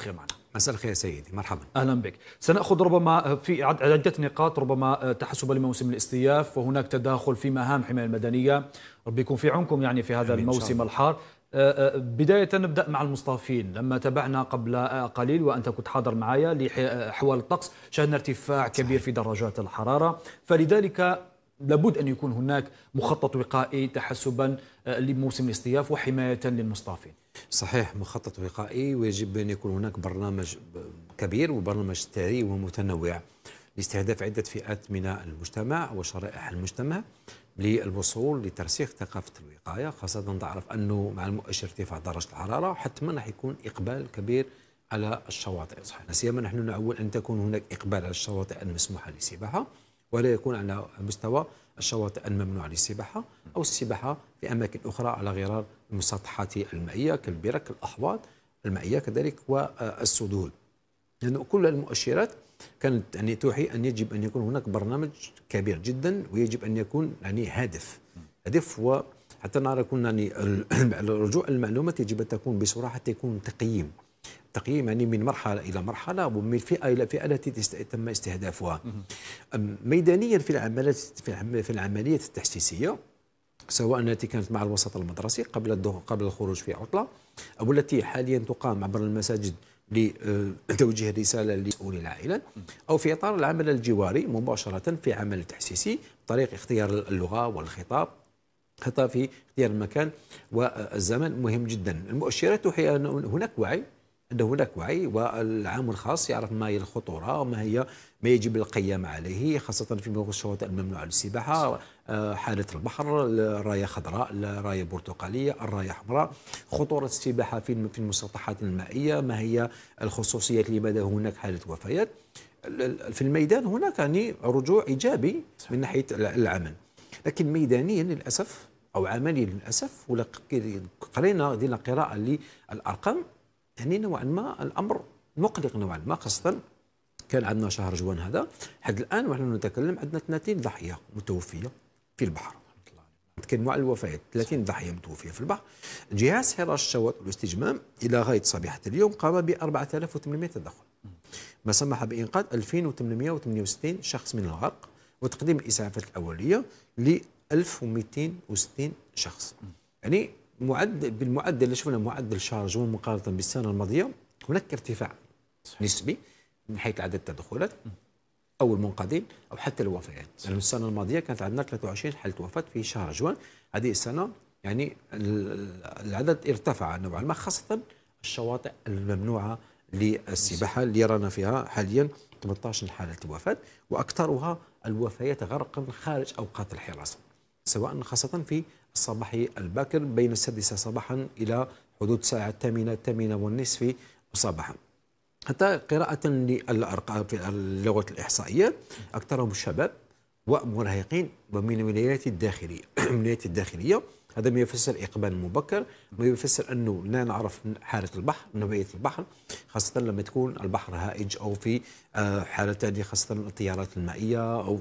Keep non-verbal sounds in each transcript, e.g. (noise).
بخير معنا مساء الخير سيدي مرحبا اهلا بك سناخذ ربما في عده نقاط ربما آه، تحسب لموسم الاستياف وهناك تداخل في مهام حمايه المدنيه ربي يكون في عونكم يعني في هذا الموسم الحار آه، آه، بداية نبدأ مع المصطافين لما تابعنا قبل قليل وأنت كنت حاضر معايا لحوال الطقس شهدنا ارتفاع كبير في درجات الحرارة فلذلك لابد أن يكون هناك مخطط وقائي تحسبا آه، لموسم الاصطياف وحماية للمصطافين صحيح مخطط وقائي ويجب أن يكون هناك برنامج كبير وبرنامج تاري ومتنوع لاستهداف عدة فئات من المجتمع وشرائح المجتمع للوصول لترسيخ ثقافة الوقاية خاصة تعرف أنه مع المؤشر ارتفاع درجة الحرارة حتما راح يكون إقبال كبير على الشواطئ صحيح. لا سيما نحن نعول أن تكون هناك إقبال على الشواطئ المسموحة للسباحة ولا يكون على مستوى الشواطئ الممنوعه للسباحة أو السباحة في أماكن أخرى على غرار المسطحات المائية كالبرك الأحواض المائية كذلك والسدود لأن يعني كل المؤشرات كانت يعني توحي أن يجب أن يكون هناك برنامج كبير جدا ويجب أن يكون يعني هادف هدف و حتى نرى كنا يعني (clears throat) الرجوع المعلومات يجب أن تكون بصراحة تكون تقييم التقييم يعني من مرحلة إلى مرحلة ومن فئة إلى فئة التي تم استهدافها ميدانيا في العمليات في العمليات التحسيسية سواء التي كانت مع الوسط المدرسي قبل قبل الخروج في عطلة أو التي حاليا تقام عبر المساجد لتوجيه آه، رسالة لمسؤولي العائلة أو في إطار العمل الجواري مباشرة في عمل تحسيسي طريق اختيار اللغة والخطاب خطاب في اختيار المكان والزمن مهم جدا المؤشرات هي هناك وعي أن هناك وعي والعام الخاص يعرف ما هي الخطورة وما هي ما يجب القيام عليه خاصة في الشواطئ الممنوعة للسباحة حالة البحر الراية خضراء الراية برتقالية الراية حمراء خطورة السباحة في المسطحات المائية ما هي الخصوصيات لماذا هناك حالة وفيات في الميدان هناك يعني رجوع إيجابي من ناحية العمل لكن ميدانيا للأسف أو عمليا للأسف ولا قرينا دينا قراءة للأرقام يعني نوعا ما الامر مقلق نوعا ما خاصه كان عندنا شهر جوان هذا حد الان ونحن نتكلم عندنا 30 ضحيه متوفيه في البحر كان على الوفيات 30 ضحيه متوفيه في البحر جهاز حراس الشواطئ والاستجمام الى غايه صبيحه اليوم قام ب 4800 تدخل ما سمح بانقاذ 2868 شخص من الغرق وتقديم الاسعافات الاوليه ل 1260 شخص يعني معدل بالمعدل اللي شفنا معدل شارج مقارنه بالسنه الماضيه هناك ارتفاع صحيح. نسبي من حيث عدد التدخلات او المنقذين او حتى الوفيات يعني السنه الماضيه كانت عندنا 23 حاله وفاه في شهر جوان هذه السنه يعني العدد ارتفع نوعا ما خاصه الشواطئ الممنوعه للسباحه اللي رانا فيها حاليا 18 حاله وفاه واكثرها الوفيات غرقا خارج اوقات الحراسه سواء خاصه في الصباحي الباكر بين السادسة صباحا إلى حدود الساعة الثامنة الثامنة والنصف صباحا حتى قراءة للأرقام في اللغة الإحصائية أكثرهم الشباب ومراهقين ومن الولايات الداخلية (clears throat) الولايات الداخلية هذا ما يفسر إقبال مبكر ما يفسر أنه لا نعرف حالة البحر نوعية البحر خاصة لما تكون البحر هائج أو في آه، حالة خاصة التيارات المائية أو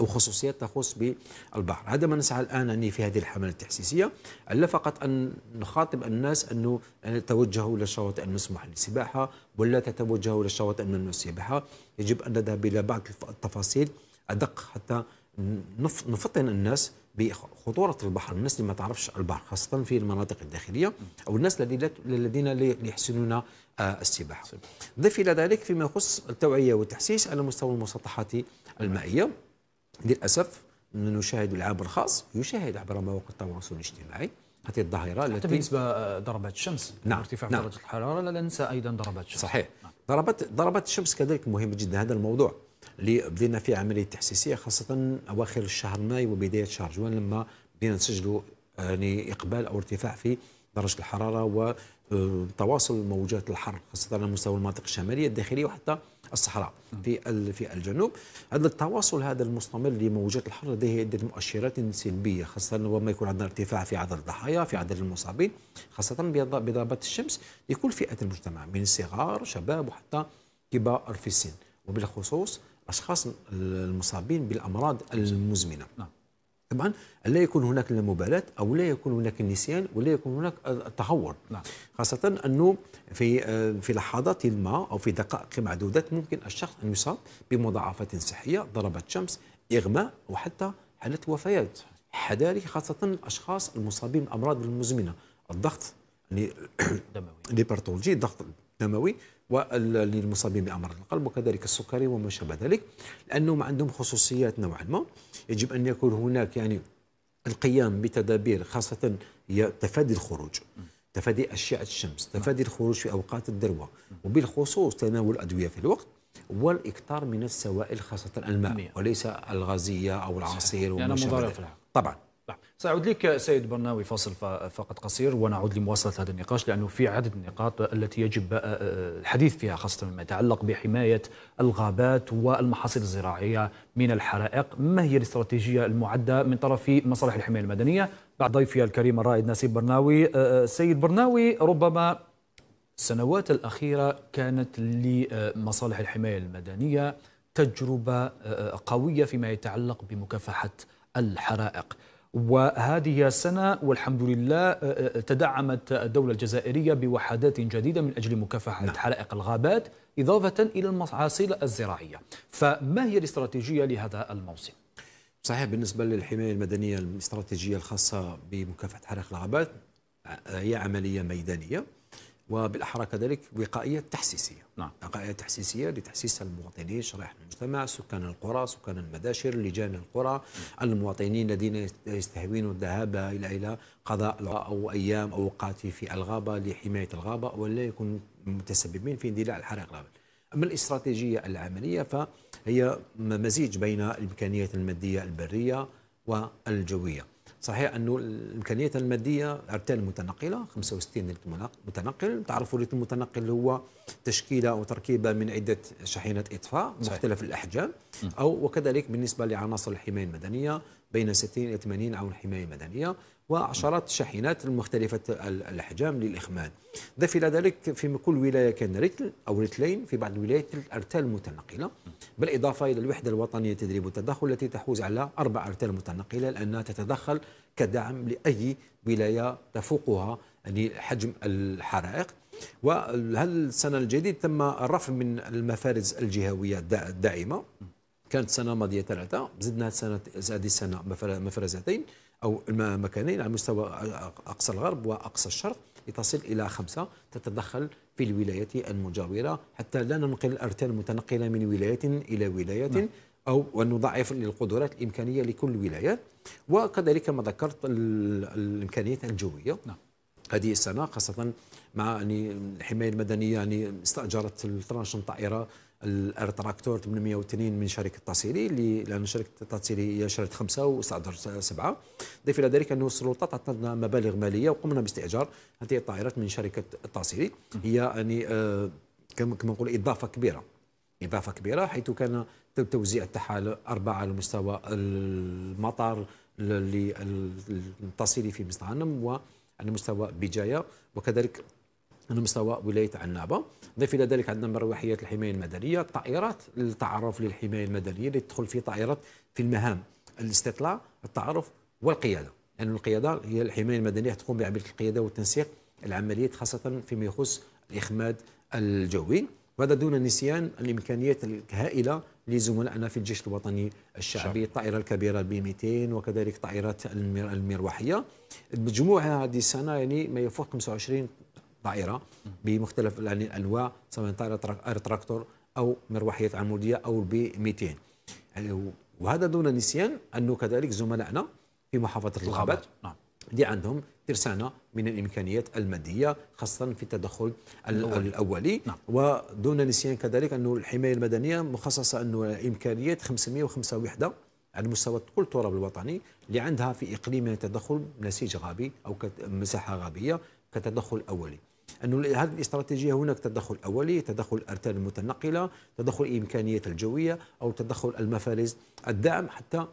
وخصوصيات تخص بالبحر هذا ما نسعى الآن يعني في هذه الحملة التحسيسية ألا فقط أن نخاطب الناس أنه توجهوا إلى الشواطئ المسموح للسباحة ولا تتوجهوا إلى الشواطئ الممنوع للسباحة يجب أن نذهب إلى بعض التفاصيل أدق حتى نفطن الناس بخطورة البحر الناس اللي ما تعرفش البحر خاصة في المناطق الداخلية أو الناس الذين لا يحسنون آه، السباحة ضف إلى ذلك فيما يخص التوعية والتحسيس على مستوى المسطحات المائية للاسف نشاهد العام الخاص يشاهد عبر مواقع التواصل الاجتماعي هذه الظاهره التي بالنسبه آه، ضربات الشمس نعم ارتفاع نعم. درجه الحراره لا ننسى ايضا ضربات الشمس صحيح نعم. ضربات ضربات الشمس كذلك مهمه جدا هذا الموضوع اللي بدينا فيه عمليه تحسيسيه خاصه اواخر شهر ماي وبدايه شهر جوان لما بدينا نسجلوا آه، يعني اقبال او ارتفاع في درجه الحراره و تواصل موجات الحر خاصة على مستوى المناطق الشمالية الداخلية وحتى الصحراء في في الجنوب هذا التواصل هذا المستمر لموجات الحر لديه عدة مؤشرات سلبية خاصة وما يكون عندنا ارتفاع في عدد الضحايا في عدد المصابين خاصة بضربات الشمس لكل فئة المجتمع من صغار شباب وحتى كبار في السن وبالخصوص أشخاص المصابين بالأمراض المزمنة نعم. طبعا لا يكون هناك مبالاه أو لا يكون هناك النسيان ولا يكون هناك التهور نعم. خاصة أنه في في لحظات ما أو في دقائق معدودات ممكن الشخص أن يصاب بمضاعفات صحية ضربة شمس إغماء وحتى حالة وفيات حذاري خاصة الأشخاص المصابين بالأمراض المزمنة الضغط الدموي الضغط الدموي والمصابين بامراض القلب وكذلك السكري وما شابه ذلك لانهم عندهم خصوصيات نوعا ما يجب ان يكون هناك يعني القيام بتدابير خاصه هي تفادي الخروج تفادي اشعه الشمس تفادي الخروج في اوقات الذروه وبالخصوص تناول الادويه في الوقت والاكثار من السوائل خاصه الماء وليس الغازيه او العصير وما شابه ذلك طبعا سأعود لك سيد برناوي فاصل فقط قصير ونعود لمواصلة هذا النقاش لأنه في عدد النقاط التي يجب آه، آه، الحديث فيها خاصة فيما يتعلق بحماية الغابات والمحاصيل الزراعية من الحرائق ما هي الاستراتيجية المعدة من طرف مصالح الحماية المدنية بعد ضيفي الكريم الرائد نسيب برناوي آه، سيد برناوي ربما السنوات الأخيرة كانت لمصالح الحماية المدنية تجربة قوية فيما يتعلق بمكافحة الحرائق وهذه السنة والحمد لله تدعمت الدولة الجزائرية بوحدات جديدة من أجل مكافحة نعم. حلائق الغابات إضافة إلى المحاصيل الزراعية فما هي الاستراتيجية لهذا الموسم؟ صحيح بالنسبة للحماية المدنية الاستراتيجية الخاصة بمكافحة حرائق الغابات هي عملية ميدانية وبالاحرى كذلك وقائيه تحسيسيه نعم وقائيه تحسيسيه لتحسيس المواطنين شرائح المجتمع سكان القرى سكان المداشر لجان القرى المواطنين الذين يستهوين الذهاب الى الى قضاء او ايام او اوقات في الغابه لحمايه الغابه ولا يكون متسببين في اندلاع الحرائق الغابه اما الاستراتيجيه العمليه فهي مزيج بين الامكانيات الماديه البريه والجويه صحيح انه الامكانيات الماديه ارتال متنقله 65 ريتم متنقل تعرفوا الريتم المتنقل هو تشكيله او تركيبه من عده شاحنات اطفاء مختلف الاحجام او وكذلك بالنسبه لعناصر الحمايه المدنيه بين 60 الى 80 عون حمايه مدنيه وعشرات الشاحنات المختلفة الأحجام للإخماد ضف إلى ذلك في كل ولاية كان رتل أو رتلين في بعض الولايات ثلاث أرتال متنقلة بالإضافة إلى الوحدة الوطنية تدريب التدخل التي تحوز على أربع أرتال متنقلة لأنها تتدخل كدعم لأي ولاية تفوقها يعني حجم الحرائق وهل السنة الجديدة تم الرفع من المفارز الجهوية الداعمة كانت السنة الماضية ثلاثة زدنا سنة هذه السنة مفرزتين أو مكانين على مستوى أقصى الغرب وأقصى الشرق لتصل إلى خمسة تتدخل في الولايات المجاورة حتى لا ننقل الأرتال المتنقلة من ولاية إلى ولاية نعم. أو ونضعف القدرات الإمكانية لكل ولايات وكذلك ما ذكرت الإمكانيات الجوية نعم. هذه السنة خاصة مع يعني الحماية المدنية يعني استأجرت طنجة طائرة الارتراكتور 802 من شركه تاسيلي اللي لان شركه تاسيلي هي شركه خمسه واستاجر سبعه ضيف الى ذلك انه السلطات اعطتنا مبالغ ماليه وقمنا باستئجار هذه الطائرات من شركه تاسيلي هي يعني آه، كما نقول اضافه كبيره اضافه كبيره حيث كان التوزيع تاعها اربعه على مستوى المطار للتصيري في مستعانم وعلى مستوى بجايه وكذلك على مستوى ولايه عنابه ضيف الى ذلك عندنا مروحيات الحمايه المدنيه الطائرات للتعرف للحمايه المدنيه اللي تدخل في طائرات في المهام الاستطلاع التعرف والقياده لان يعني القياده هي الحمايه المدنيه تقوم بعمليه القياده والتنسيق العمليات خاصه فيما يخص الاخماد الجوي وهذا دون نسيان الامكانيات الهائله لزملائنا في الجيش الوطني الشعبي الطائره الكبيره البي 200 وكذلك طائرات المروحيه مجموعها هذه السنه يعني ما يفوق 25 طائره بمختلف الانواع سواء طائره اير تراكتور او مروحيه عموديه او البي 200 يعني وهذا دون نسيان انه كذلك زملائنا في محافظه الغابات نعم. دي عندهم ترسانة من الإمكانيات المادية خاصة في التدخل الأولي, الأولي. نعم. ودون نسيان كذلك أنه الحماية المدنية مخصصة أنه إمكانيات 505 وحدة على مستوى كل التراب الوطني اللي عندها في إقليمها تدخل نسيج غابي أو مساحة غابية كتدخل أولي أنه هذه الاستراتيجية هناك تدخل أولي تدخل الأرتال المتنقلة تدخل الإمكانيات الجوية أو تدخل المفارز الدعم حتى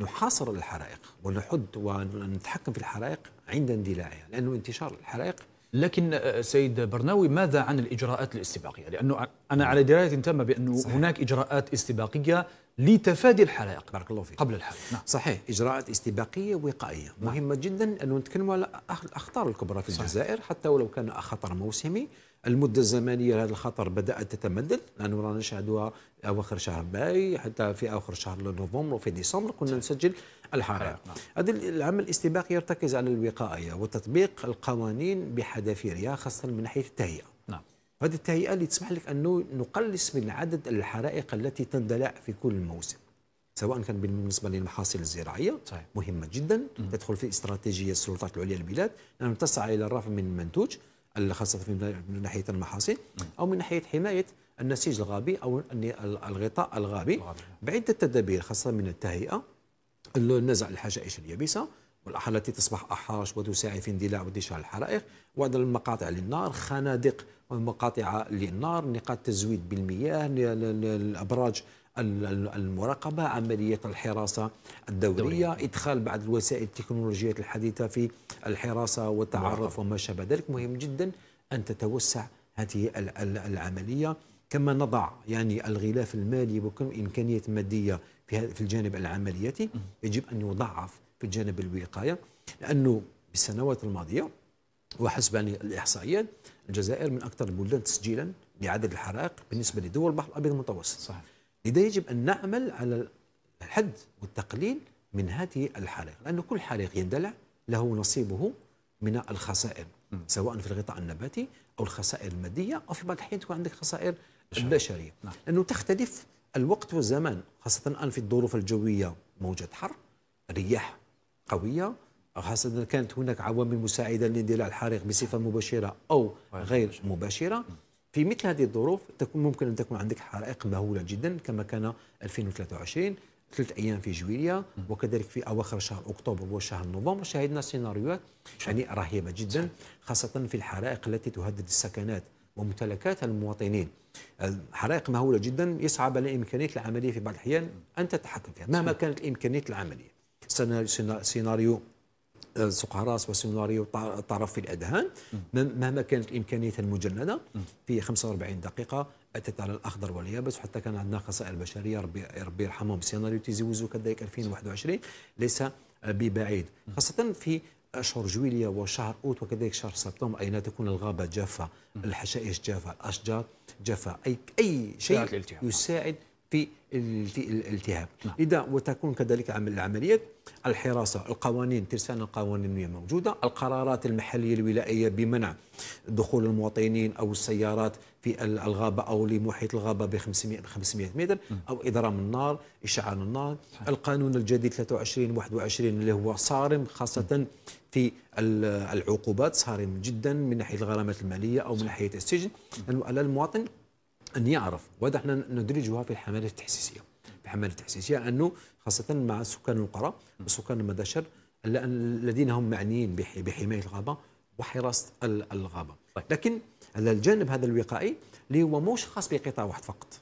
نحاصر الحرائق ونحد ونتحكم في الحرائق عند اندلاعها لأنه انتشار الحرائق لكن آه، سيد برناوي ماذا عن الاجراءات الاستباقيه؟ لانه انا على درايه تامه بانه صحيح. هناك اجراءات استباقيه لتفادي الحرائق بارك الله فيك قبل الحرائق نعم. صحيح اجراءات استباقيه وقائيه نعم. مهمه جدا انه نتكلموا على الاخطار الكبرى في صحيح. الجزائر حتى ولو كان خطر موسمي المدة الزمنية لهذا الخطر بدأت تتمدد لأنه رانا نشهدها أواخر شهر ماي حتى في أواخر شهر نوفمبر وفي ديسمبر كنا نسجل الحرائق هذا نعم. العمل الاستباقي يرتكز على الوقاية وتطبيق القوانين بحذافيرها خاصة من ناحية التهيئة وهذه التهيئة اللي تسمح لك أنه نقلص من عدد الحرائق التي تندلع في كل موسم سواء كان بالنسبة للمحاصيل الزراعية صحيح. مهمة جدا مم. تدخل في استراتيجية السلطات العليا للبلاد لأنه تسعى إلى الرفع من المنتوج خاصة من ناحية المحاصيل أو من ناحية حماية النسيج الغابي أو الغطاء الغابي, الغابي. بعدة تدابير خاصة من التهيئة نزع الحشائش اليابسة والأحرار التي تصبح أحاش وتساعد في اندلاع وانتشار الحرائق وأيضا المقاطع للنار خنادق مقاطعة للنار نقاط تزويد بالمياه الأبراج المراقبة عملية الحراسة الدورية دولي. إدخال بعض الوسائل التكنولوجيات الحديثة في الحراسة والتعرف وما شابه ذلك مهم جدا أن تتوسع هذه العملية كما نضع يعني الغلاف المالي وكم إمكانية مادية في الجانب العملياتي يجب أن يضعف في جانب الوقاية لأنه بالسنوات الماضية وحسب الإحصائيات الجزائر من أكثر البلدان تسجيلا لعدد الحرائق بالنسبة لدول البحر الأبيض المتوسط صحيح لذا يجب أن نعمل على الحد والتقليل من هذه الحرائق لانه كل حريق يندلع له نصيبه من الخسائر م. سواء في الغطاء النباتي أو الخسائر المادية أو في بعض الأحيان تكون عندك خسائر البشرية نعم. لأنه تختلف الوقت والزمان خاصة الآن في الظروف الجوية موجة حر رياح قويه خاصة إذا كانت هناك عوامل مساعدة لاندلاع الحريق بصفة مباشرة أو غير مباشرة في مثل هذه الظروف تكون ممكن أن تكون عندك حرائق مهولة جدا كما كان 2023 ثلاث أيام في جويليا وكذلك في أواخر شهر أكتوبر وشهر نوفمبر شاهدنا سيناريوهات يعني رهيبة جدا خاصة في الحرائق التي تهدد السكنات وممتلكات المواطنين حرائق مهولة جدا يصعب على إمكانية العملية في بعض الأحيان أن تتحكم فيها مهما كانت إمكانية العملية سيناريو سقراط آه، وسيناريو طرف في الأذهان مهما كانت الامكانيات المجندة في 45 دقيقة أتت على الأخضر واليابس وحتى كان عندنا خسائر بشرية ربي, ربي يرحمهم سيناريو تيزي كذلك 2021 ليس آه، ببعيد خاصة في أشهر جويلية وشهر أوت وكذلك شهر سبتمبر أين تكون الغابة جافة الحشائش جافة الأشجار جافة أي أي شيء يساعد في الالتهاب نعم. اذا وتكون كذلك عمل العمليات الحراسة القوانين ترسانة القوانينية موجودة القرارات المحلية الولائية بمنع دخول المواطنين أو السيارات في الغابة أو لمحيط الغابة ب 500 500 متر أو إضرام النار إشعال النار القانون الجديد 23 21 اللي هو صارم خاصة في العقوبات صارم جدا من ناحية الغرامات المالية أو من ناحية السجن لأنه على المواطن أن يعرف وهذا احنا ندرجها في الحملات التحسيسية في الحملات التحسيسية أنه خاصة مع سكان القرى وسكان المدشر الذين هم معنيين بحماية الغابة وحراسة الغابة طيب. لكن على الجانب هذا الوقائي اللي هو موش خاص بقطاع واحد فقط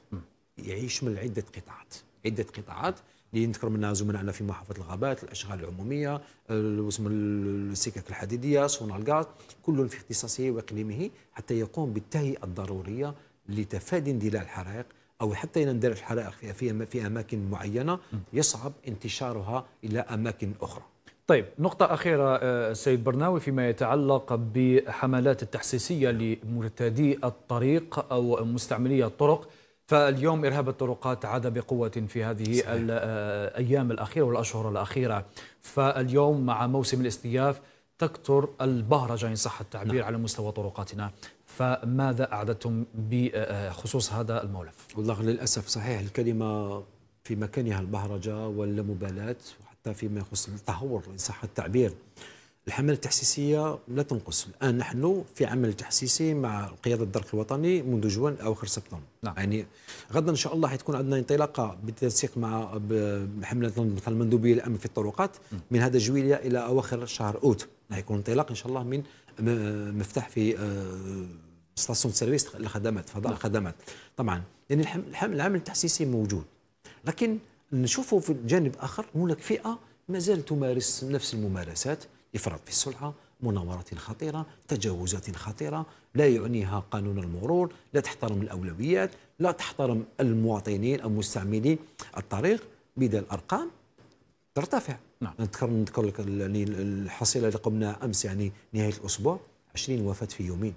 يعيش من عدة قطاعات عدة قطاعات اللي نذكر منها زملائنا في محافظه الغابات، الاشغال العموميه، السكك الحديديه، صنع الغاز، كل في اختصاصه واقليمه حتى يقوم بالتهيئه الضروريه لتفادي اندلاع الحرائق او حتى يندلع الحرائق في في اماكن معينه يصعب انتشارها الى اماكن اخرى. طيب نقطة أخيرة آه، سيد برناوي فيما يتعلق بحملات التحسيسية لمرتدي الطريق أو مستعملي الطرق فاليوم إرهاب الطرقات عاد بقوة في هذه صحيح. آه، الأيام الأخيرة والأشهر الأخيرة فاليوم مع موسم الاستياف تكثر البهرجة إن صح التعبير نعم. على مستوى طرقاتنا فماذا أعددتم بخصوص هذا المولف؟ والله للأسف صحيح الكلمة في مكانها البهرجة واللامبالاة وحتى فيما يخص التهور إن صح التعبير الحملة التحسيسية لا تنقص الآن نحن في عمل تحسيسي مع قيادة الدرك الوطني منذ جوان أو آخر سبتمبر نعم. يعني غدا إن شاء الله حتكون عندنا انطلاقة بالتنسيق مع حملة مثلا المندوبية الأمن في الطرقات من هذا جويلية إلى أواخر شهر أوت حيكون انطلاق إن شاء الله من مفتاح في آه، ستاسيون سيرفيس لخدمات فضاء نعم. الخدمات طبعا يعني العامل التحسيسي موجود لكن نشوفه في جانب اخر هناك فئه ما زالت تمارس نفس الممارسات افراط في السلعه مناورات خطيره تجاوزات خطيره لا يعنيها قانون المرور لا تحترم الاولويات لا تحترم المواطنين او مستعملي الطريق بدل الارقام ترتفع نعم. نذكر نذكر لك يعني الحصيله اللي قمنا امس يعني نهايه الاسبوع 20 وفاه في يومين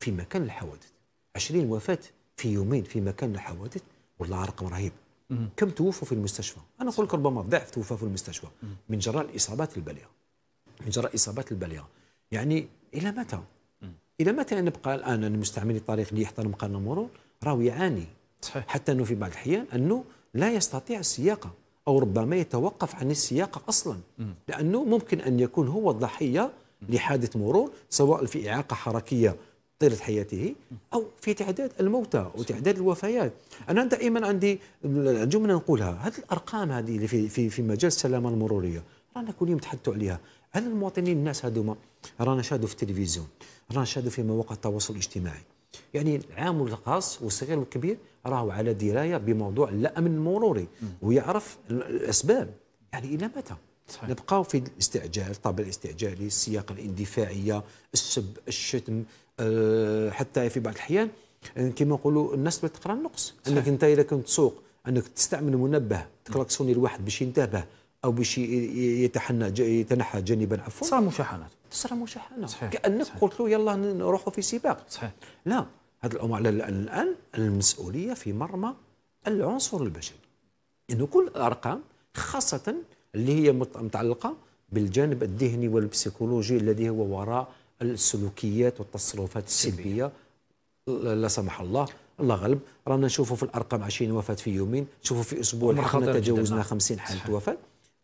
في مكان الحوادث 20 وفاه في يومين في مكان الحوادث والله رقم رهيب مم. كم توفوا في المستشفى انا اقول لك ربما ضعف توفى في المستشفى مم. من جراء الاصابات البالغه من جراء الاصابات البالغه يعني الى متى مم. الى متى نبقى الان المستعمل الطريق اللي يحترم قانون المرور راهو يعاني صحيح. حتى انه في بعض الاحيان انه لا يستطيع السياقه او ربما يتوقف عن السياقه اصلا مم. لانه ممكن ان يكون هو الضحيه لحادث مرور سواء في اعاقه حركيه طيلة حياته أو في تعداد الموتى وتعداد الوفيات أنا دائما عندي جملة نقولها هذه الأرقام هذه اللي في, في, في مجال السلامة المرورية رانا كل يوم تحدثوا عليها هل المواطنين الناس هذوما رانا شاهدوا في التلفزيون رانا شاهدوا في مواقع التواصل الاجتماعي يعني العام والخاص والصغير والكبير راهو على درايه بموضوع الامن المروري ويعرف الاسباب يعني الى متى؟ نبقاو في الاستعجال طابع الاستعجالي السياق الاندفاعيه السب الشتم آه، حتى في بعض الاحيان كما نقولوا الناس تقرا النقص صحيح. انك انت اذا كنت تسوق انك تستعمل منبه تكلاكسوني الواحد باش ينتبه او باش يتحنى يتنحى جانبا عفوا تصرى مشاحنات تصرى مشاحنات صحيح. كانك صحيح. قلت له يلا نروحوا في سباق صحيح لا هذا الامر الان المسؤوليه في مرمى العنصر البشري انه كل الارقام خاصه اللي هي متعلقه بالجانب الذهني والبسيكولوجي الذي هو وراء السلوكيات والتصرفات السلبيه لا سمح الله الله غالب رانا نشوفوا في الارقام 20 وفاه في يومين نشوفوا في اسبوع حنا تجاوزنا 50 حاله وفاه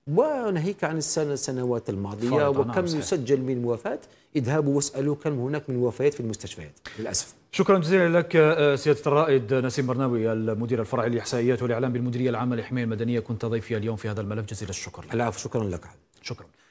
وناهيك عن السنه السنوات الماضيه نعم، وكم يسجل من وفاه اذهبوا واسالوا كم هناك من وفيات في المستشفيات للاسف شكرا جزيلا لك آه، سياده الرائد نسيم برناوي المدير الفرعي للاحصائيات والاعلام بالمديريه العامه للحمايه المدنيه كنت ضيفي اليوم في هذا الملف جزيل الشكر لك. العفو شكرا لك شكرا